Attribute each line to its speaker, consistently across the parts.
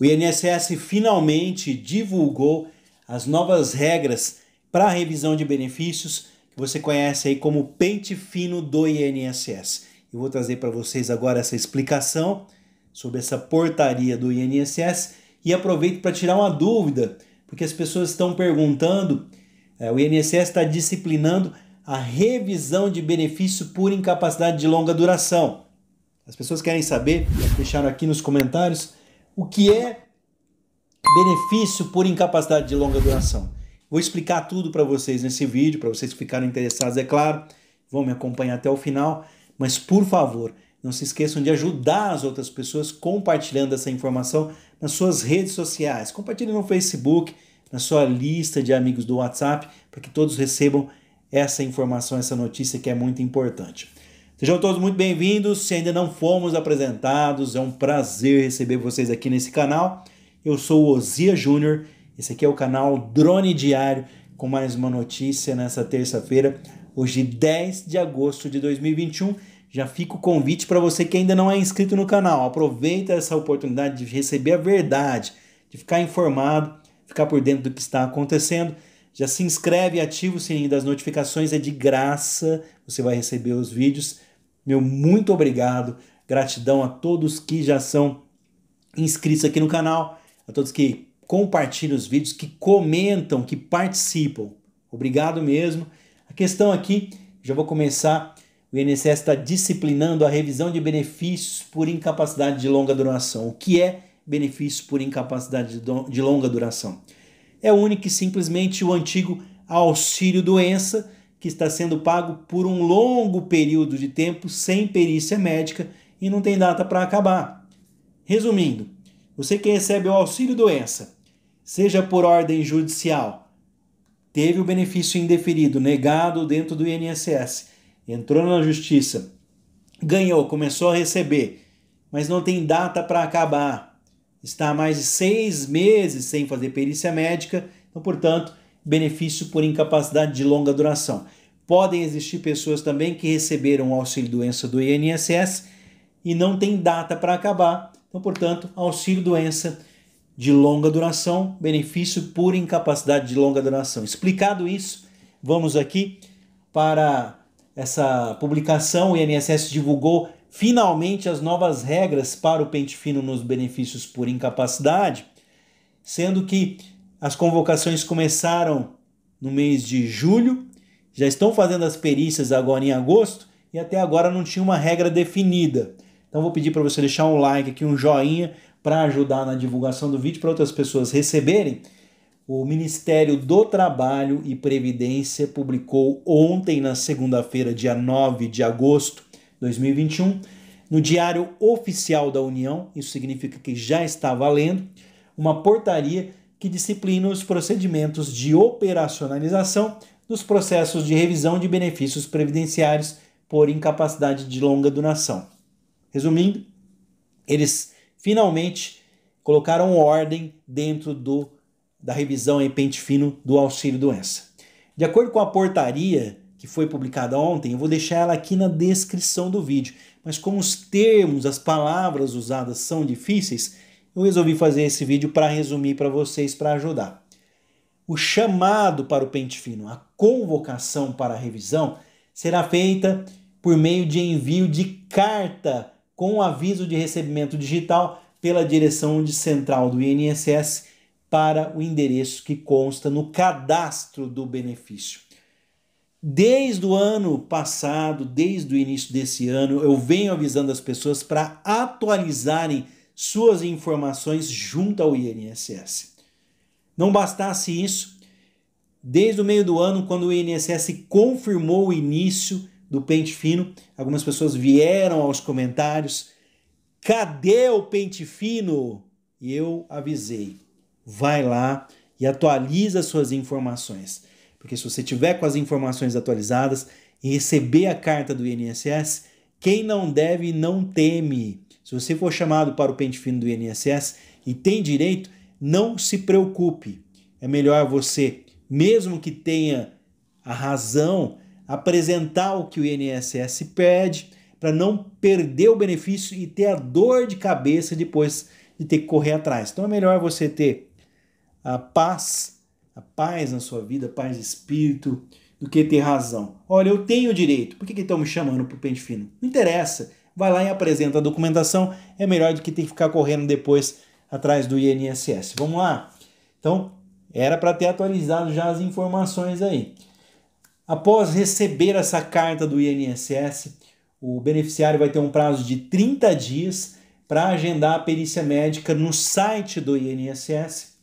Speaker 1: O INSS finalmente divulgou as novas regras para a revisão de benefícios que você conhece aí como pente fino do INSS. Eu vou trazer para vocês agora essa explicação sobre essa portaria do INSS e aproveito para tirar uma dúvida, porque as pessoas estão perguntando, é, o INSS está disciplinando a revisão de benefício por incapacidade de longa duração. As pessoas querem saber, deixaram aqui nos comentários o que é benefício por incapacidade de longa duração? Vou explicar tudo para vocês nesse vídeo, para vocês que ficaram interessados, é claro. Vão me acompanhar até o final, mas por favor, não se esqueçam de ajudar as outras pessoas compartilhando essa informação nas suas redes sociais. Compartilhe no Facebook, na sua lista de amigos do WhatsApp, para que todos recebam essa informação, essa notícia que é muito importante. Sejam todos muito bem-vindos. Se ainda não fomos apresentados, é um prazer receber vocês aqui nesse canal. Eu sou o Ozia Júnior. Esse aqui é o canal Drone Diário com mais uma notícia nessa terça-feira, hoje 10 de agosto de 2021. Já fica o convite para você que ainda não é inscrito no canal. Aproveita essa oportunidade de receber a verdade, de ficar informado, ficar por dentro do que está acontecendo. Já se inscreve e ativa o sininho das notificações, é de graça. Você vai receber os vídeos meu muito obrigado, gratidão a todos que já são inscritos aqui no canal, a todos que compartilham os vídeos, que comentam, que participam. Obrigado mesmo. A questão aqui, já vou começar. O INSS está disciplinando a revisão de benefícios por incapacidade de longa duração. O que é benefício por incapacidade de longa duração? É único e simplesmente o antigo auxílio doença que está sendo pago por um longo período de tempo sem perícia médica e não tem data para acabar. Resumindo, você que recebe o auxílio doença, seja por ordem judicial, teve o benefício indeferido negado dentro do INSS, entrou na justiça, ganhou, começou a receber, mas não tem data para acabar, está há mais de seis meses sem fazer perícia médica, então, portanto, benefício por incapacidade de longa duração. Podem existir pessoas também que receberam o auxílio-doença do INSS e não tem data para acabar. Então, portanto, auxílio-doença de longa duração, benefício por incapacidade de longa duração. Explicado isso, vamos aqui para essa publicação. O INSS divulgou finalmente as novas regras para o pente fino nos benefícios por incapacidade, sendo que as convocações começaram no mês de julho, já estão fazendo as perícias agora em agosto e até agora não tinha uma regra definida. Então vou pedir para você deixar um like aqui, um joinha para ajudar na divulgação do vídeo para outras pessoas receberem. O Ministério do Trabalho e Previdência publicou ontem, na segunda-feira, dia 9 de agosto de 2021, no Diário Oficial da União, isso significa que já está valendo, uma portaria que disciplina os procedimentos de operacionalização dos processos de revisão de benefícios previdenciários por incapacidade de longa duração. Resumindo, eles finalmente colocaram ordem dentro do, da revisão em pente fino do auxílio-doença. De acordo com a portaria que foi publicada ontem, eu vou deixar ela aqui na descrição do vídeo, mas como os termos, as palavras usadas são difíceis, eu resolvi fazer esse vídeo para resumir para vocês, para ajudar. O chamado para o pente fino, a convocação para a revisão, será feita por meio de envio de carta com aviso de recebimento digital pela direção de central do INSS para o endereço que consta no cadastro do benefício. Desde o ano passado, desde o início desse ano, eu venho avisando as pessoas para atualizarem suas informações junto ao INSS. Não bastasse isso, desde o meio do ano, quando o INSS confirmou o início do pente fino, algumas pessoas vieram aos comentários: cadê o pente fino? E eu avisei: vai lá e atualiza suas informações. Porque se você tiver com as informações atualizadas e receber a carta do INSS, quem não deve não teme. Se você for chamado para o pente fino do INSS e tem direito, não se preocupe. É melhor você, mesmo que tenha a razão, apresentar o que o INSS pede para não perder o benefício e ter a dor de cabeça depois de ter que correr atrás. Então é melhor você ter a paz, a paz na sua vida, paz de espírito, do que ter razão. Olha, eu tenho direito. Por que estão me chamando para o pente fino? Não interessa vai lá e apresenta a documentação, é melhor do que ter que ficar correndo depois atrás do INSS. Vamos lá? Então, era para ter atualizado já as informações aí. Após receber essa carta do INSS, o beneficiário vai ter um prazo de 30 dias para agendar a perícia médica no site do INSS,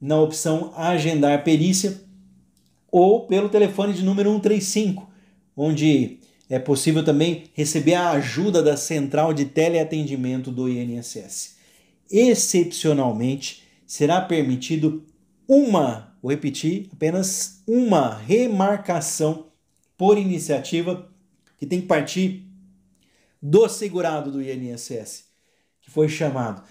Speaker 1: na opção Agendar Perícia, ou pelo telefone de número 135, onde é possível também receber a ajuda da central de teleatendimento do INSS. Excepcionalmente, será permitido uma, vou repetir, apenas uma remarcação por iniciativa que tem que partir do segurado do INSS, que foi chamado.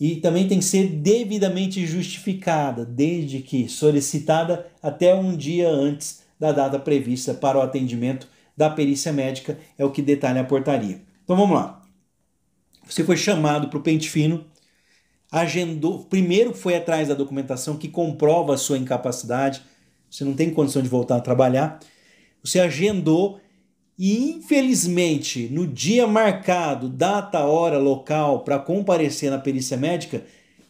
Speaker 1: E também tem que ser devidamente justificada, desde que solicitada até um dia antes da data prevista para o atendimento da perícia médica, é o que detalha a portaria. Então vamos lá. Você foi chamado para o pente fino, agendou, primeiro foi atrás da documentação que comprova a sua incapacidade, você não tem condição de voltar a trabalhar. Você agendou e, infelizmente, no dia marcado, data, hora, local para comparecer na perícia médica,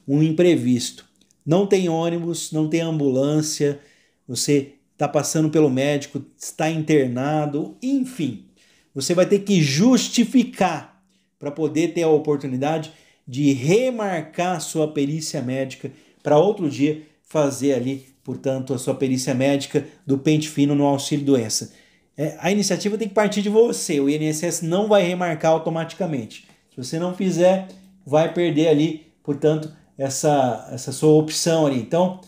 Speaker 1: um imprevisto. Não tem ônibus, não tem ambulância, você está passando pelo médico, está internado, enfim. Você vai ter que justificar para poder ter a oportunidade de remarcar sua perícia médica para outro dia fazer ali, portanto, a sua perícia médica do pente fino no auxílio doença. É, a iniciativa tem que partir de você. O INSS não vai remarcar automaticamente. Se você não fizer, vai perder ali, portanto, essa, essa sua opção ali. Então,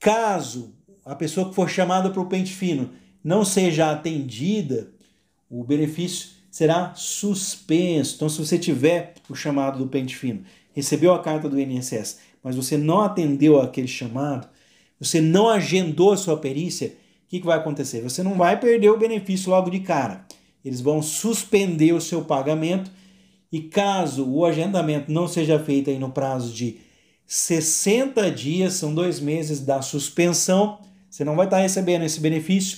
Speaker 1: caso a pessoa que for chamada para o pente fino não seja atendida, o benefício será suspenso. Então, se você tiver o chamado do pente fino, recebeu a carta do INSS, mas você não atendeu aquele chamado, você não agendou a sua perícia, o que, que vai acontecer? Você não vai perder o benefício logo de cara. Eles vão suspender o seu pagamento e caso o agendamento não seja feito aí no prazo de 60 dias, são dois meses da suspensão, você não vai estar tá recebendo esse benefício.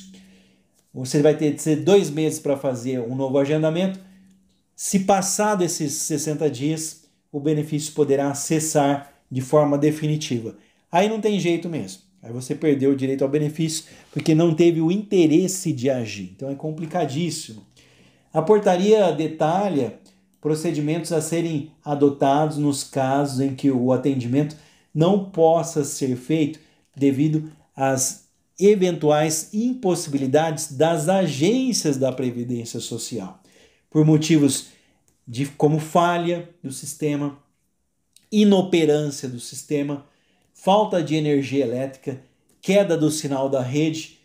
Speaker 1: Você vai ter que ser dois meses para fazer um novo agendamento. Se passado esses 60 dias, o benefício poderá cessar de forma definitiva. Aí não tem jeito mesmo. Aí você perdeu o direito ao benefício porque não teve o interesse de agir. Então é complicadíssimo. A portaria detalha procedimentos a serem adotados nos casos em que o atendimento não possa ser feito devido às eventuais impossibilidades das agências da Previdência Social, por motivos de como falha do sistema, inoperância do sistema, falta de energia elétrica, queda do sinal da rede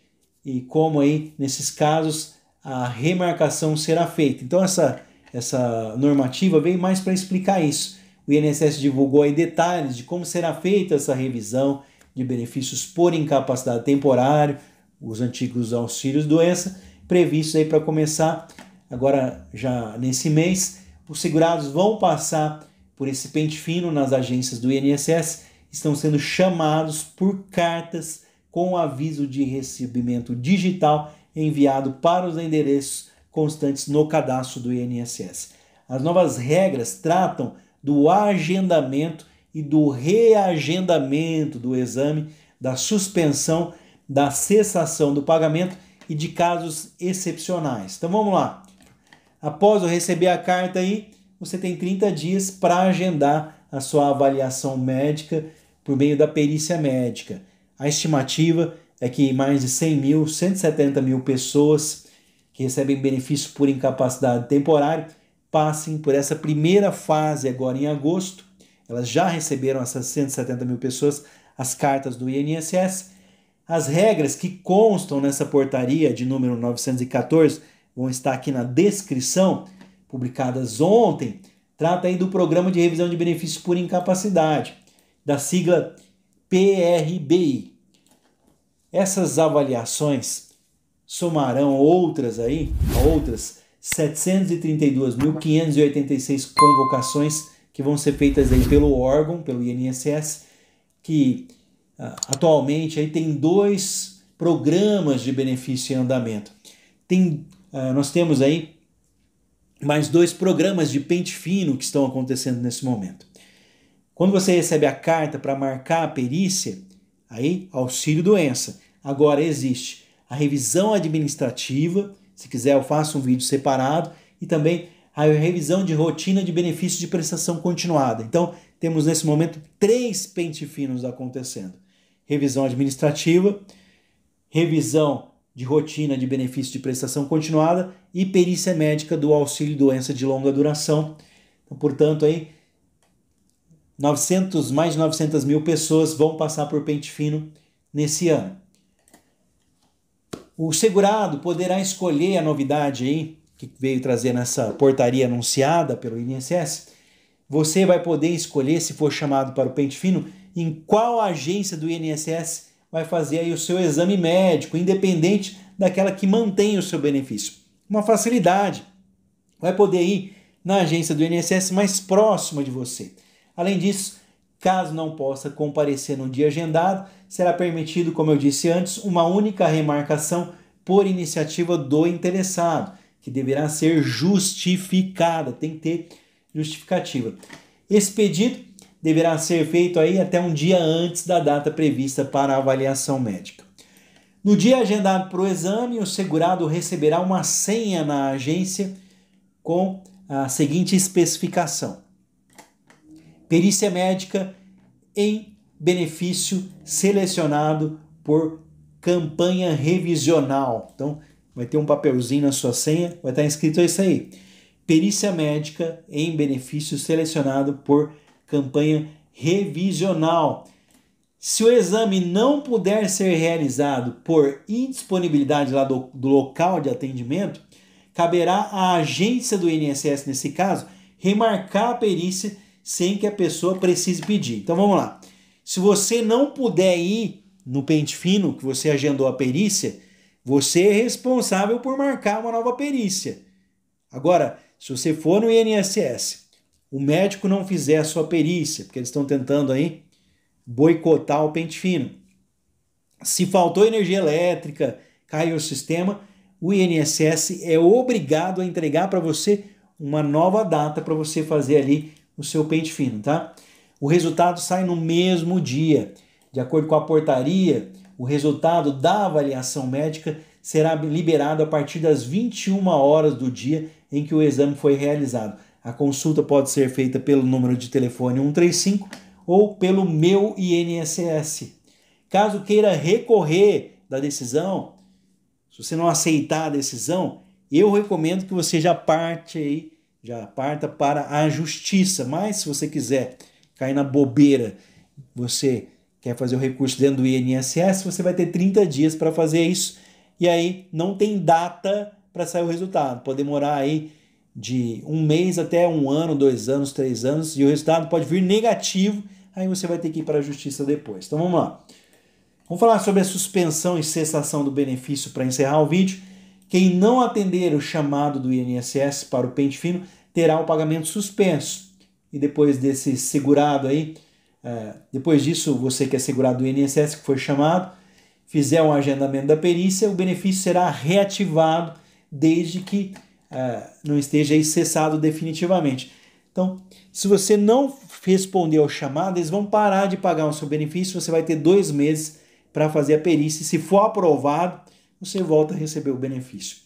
Speaker 1: e como aí nesses casos a remarcação será feita. Então essa essa normativa vem mais para explicar isso. O INSS divulgou aí detalhes de como será feita essa revisão, de benefícios por incapacidade temporária, os antigos auxílios doença, previstos aí para começar agora já nesse mês. Os segurados vão passar por esse pente fino nas agências do INSS, estão sendo chamados por cartas com aviso de recebimento digital enviado para os endereços constantes no cadastro do INSS. As novas regras tratam do agendamento e do reagendamento do exame, da suspensão, da cessação do pagamento e de casos excepcionais. Então vamos lá. Após eu receber a carta aí, você tem 30 dias para agendar a sua avaliação médica por meio da perícia médica. A estimativa é que mais de 100 mil, 170 mil pessoas que recebem benefício por incapacidade temporária passem por essa primeira fase agora em agosto elas já receberam essas 170 mil pessoas as cartas do INSS. As regras que constam nessa portaria de número 914 vão estar aqui na descrição, publicadas ontem. Trata aí do Programa de Revisão de Benefícios por Incapacidade, da sigla PRBI. Essas avaliações somarão outras aí, outras 732.586 convocações que vão ser feitas aí pelo órgão, pelo INSS, que ah, atualmente aí tem dois programas de benefício em andamento. Tem, ah, nós temos aí mais dois programas de pente fino que estão acontecendo nesse momento. Quando você recebe a carta para marcar a perícia, aí auxílio doença. Agora existe a revisão administrativa, se quiser eu faço um vídeo separado, e também a revisão de rotina de benefício de prestação continuada. Então, temos nesse momento três pente finos acontecendo: revisão administrativa, revisão de rotina de benefício de prestação continuada e perícia médica do auxílio doença de longa duração. Então, portanto, aí 900, mais de 900 mil pessoas vão passar por pente fino nesse ano. O segurado poderá escolher a novidade aí que veio trazer nessa portaria anunciada pelo INSS, você vai poder escolher, se for chamado para o pente fino, em qual agência do INSS vai fazer aí o seu exame médico, independente daquela que mantém o seu benefício. Uma facilidade. Vai poder ir na agência do INSS mais próxima de você. Além disso, caso não possa comparecer no dia agendado, será permitido, como eu disse antes, uma única remarcação por iniciativa do interessado que deverá ser justificada, tem que ter justificativa. Esse pedido deverá ser feito aí até um dia antes da data prevista para avaliação médica. No dia agendado para o exame, o segurado receberá uma senha na agência com a seguinte especificação: perícia médica em benefício selecionado por campanha revisional. Então, vai ter um papelzinho na sua senha, vai estar tá escrito isso aí. Perícia médica em benefício selecionado por campanha revisional. Se o exame não puder ser realizado por indisponibilidade lá do, do local de atendimento, caberá à agência do INSS, nesse caso, remarcar a perícia sem que a pessoa precise pedir. Então vamos lá. Se você não puder ir no pente fino que você agendou a perícia, você é responsável por marcar uma nova perícia. Agora, se você for no INSS, o médico não fizer a sua perícia, porque eles estão tentando aí boicotar o pente fino. Se faltou energia elétrica, caiu o sistema, o INSS é obrigado a entregar para você uma nova data para você fazer ali o seu pente fino, tá? O resultado sai no mesmo dia. De acordo com a portaria, o resultado da avaliação médica será liberado a partir das 21 horas do dia em que o exame foi realizado. A consulta pode ser feita pelo número de telefone 135 ou pelo meu INSS. Caso queira recorrer da decisão, se você não aceitar a decisão, eu recomendo que você já parte aí, já parta para a justiça. Mas se você quiser cair na bobeira, você quer fazer o recurso dentro do INSS, você vai ter 30 dias para fazer isso. E aí não tem data para sair o resultado. Pode demorar aí de um mês até um ano, dois anos, três anos, e o resultado pode vir negativo. Aí você vai ter que ir para a justiça depois. Então vamos lá. Vamos falar sobre a suspensão e cessação do benefício para encerrar o vídeo. Quem não atender o chamado do INSS para o pente fino terá o pagamento suspenso. E depois desse segurado aí, é, depois disso, você que é segurado do INSS, que foi chamado, fizer um agendamento da perícia, o benefício será reativado desde que é, não esteja aí cessado definitivamente. Então, se você não responder ao chamado, eles vão parar de pagar o seu benefício, você vai ter dois meses para fazer a perícia. Se for aprovado, você volta a receber o benefício.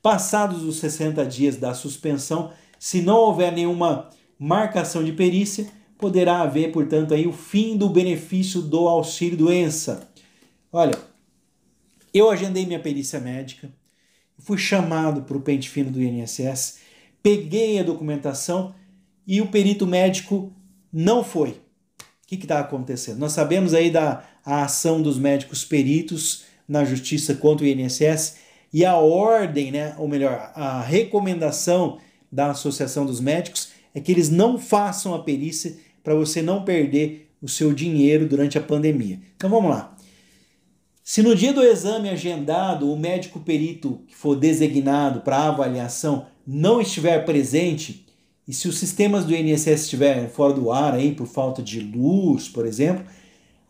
Speaker 1: Passados os 60 dias da suspensão, se não houver nenhuma marcação de perícia, poderá haver, portanto, aí o fim do benefício do auxílio doença. Olha, eu agendei minha perícia médica, fui chamado para o pente fino do INSS, peguei a documentação e o perito médico não foi. O que está acontecendo? Nós sabemos aí da ação dos médicos peritos na justiça contra o INSS e a ordem, né, ou melhor, a recomendação da Associação dos Médicos é que eles não façam a perícia para você não perder o seu dinheiro durante a pandemia. Então vamos lá. Se no dia do exame agendado o médico perito que for designado para avaliação não estiver presente e se os sistemas do INSS estiverem fora do ar aí por falta de luz, por exemplo,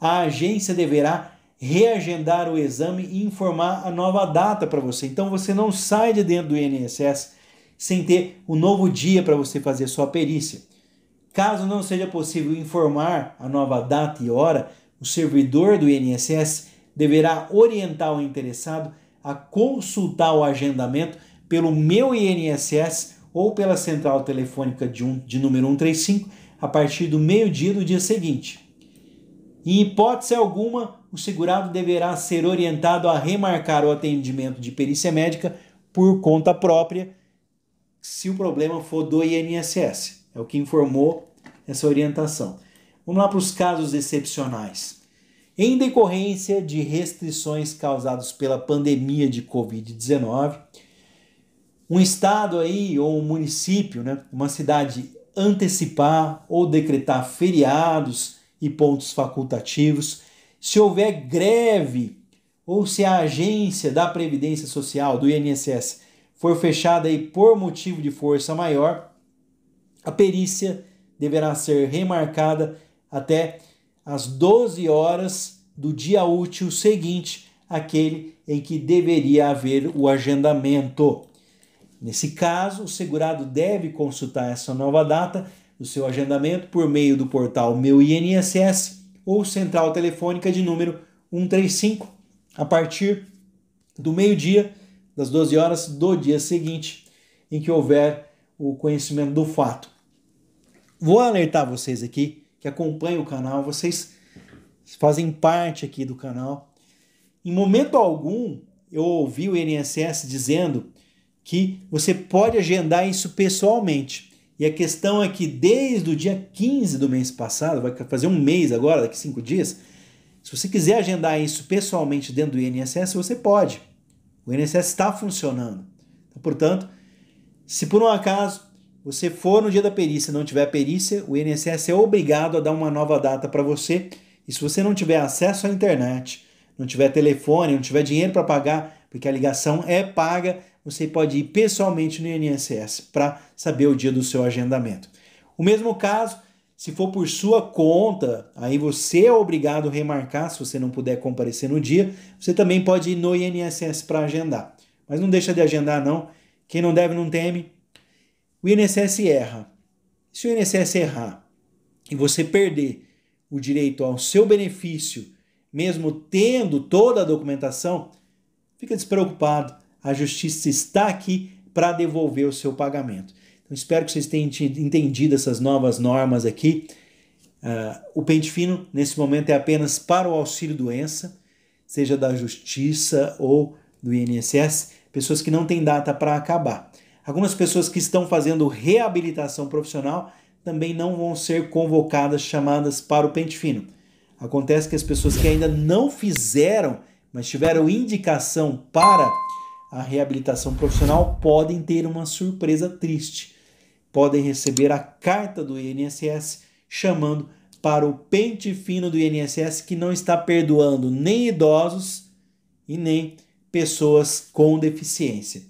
Speaker 1: a agência deverá reagendar o exame e informar a nova data para você. Então você não sai de dentro do INSS sem ter o um novo dia para você fazer sua perícia. Caso não seja possível informar a nova data e hora, o servidor do INSS deverá orientar o interessado a consultar o agendamento pelo meu INSS ou pela central telefônica de, um, de número 135 a partir do meio-dia do dia seguinte. Em hipótese alguma, o segurado deverá ser orientado a remarcar o atendimento de perícia médica por conta própria se o problema for do INSS. É o que informou essa orientação. Vamos lá para os casos excepcionais. Em decorrência de restrições causadas pela pandemia de Covid-19, um estado aí ou um município, né, uma cidade antecipar ou decretar feriados e pontos facultativos, se houver greve ou se a agência da Previdência Social do INSS for fechada aí por motivo de força maior, a perícia deverá ser remarcada até às 12 horas do dia útil seguinte àquele em que deveria haver o agendamento. Nesse caso, o segurado deve consultar essa nova data do seu agendamento por meio do portal Meu INSS ou central telefônica de número 135 a partir do meio-dia das 12 horas do dia seguinte em que houver o conhecimento do fato. Vou alertar vocês aqui que acompanham o canal, vocês fazem parte aqui do canal. Em momento algum, eu ouvi o INSS dizendo que você pode agendar isso pessoalmente. E a questão é que desde o dia 15 do mês passado, vai fazer um mês agora, daqui cinco dias, se você quiser agendar isso pessoalmente dentro do INSS, você pode. O INSS está funcionando. Então, portanto, se por um acaso você for no dia da perícia e não tiver perícia, o INSS é obrigado a dar uma nova data para você. E se você não tiver acesso à internet, não tiver telefone, não tiver dinheiro para pagar, porque a ligação é paga, você pode ir pessoalmente no INSS para saber o dia do seu agendamento. O mesmo caso, se for por sua conta, aí você é obrigado a remarcar se você não puder comparecer no dia. Você também pode ir no INSS para agendar. Mas não deixa de agendar não. Quem não deve não teme o INSS erra. Se o INSS errar e você perder o direito ao seu benefício, mesmo tendo toda a documentação, fica despreocupado. A justiça está aqui para devolver o seu pagamento. Então, espero que vocês tenham entendido essas novas normas aqui. Uh, o pente fino, nesse momento, é apenas para o auxílio doença, seja da justiça ou do INSS, pessoas que não têm data para acabar. Algumas pessoas que estão fazendo reabilitação profissional também não vão ser convocadas, chamadas para o pente fino. Acontece que as pessoas que ainda não fizeram, mas tiveram indicação para a reabilitação profissional, podem ter uma surpresa triste. Podem receber a carta do INSS chamando para o pente fino do INSS que não está perdoando nem idosos e nem pessoas com deficiência.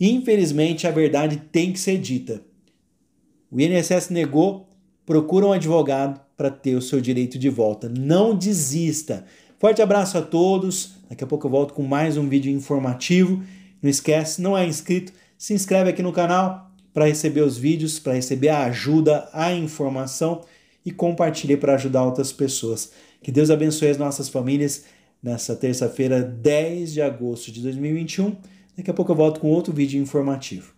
Speaker 1: Infelizmente, a verdade tem que ser dita. O INSS negou, procura um advogado para ter o seu direito de volta. Não desista. Forte abraço a todos. Daqui a pouco eu volto com mais um vídeo informativo. Não esquece, não é inscrito, se inscreve aqui no canal para receber os vídeos, para receber a ajuda, a informação e compartilhe para ajudar outras pessoas. Que Deus abençoe as nossas famílias nessa terça-feira, 10 de agosto de 2021 Daqui a pouco eu volto com outro vídeo informativo.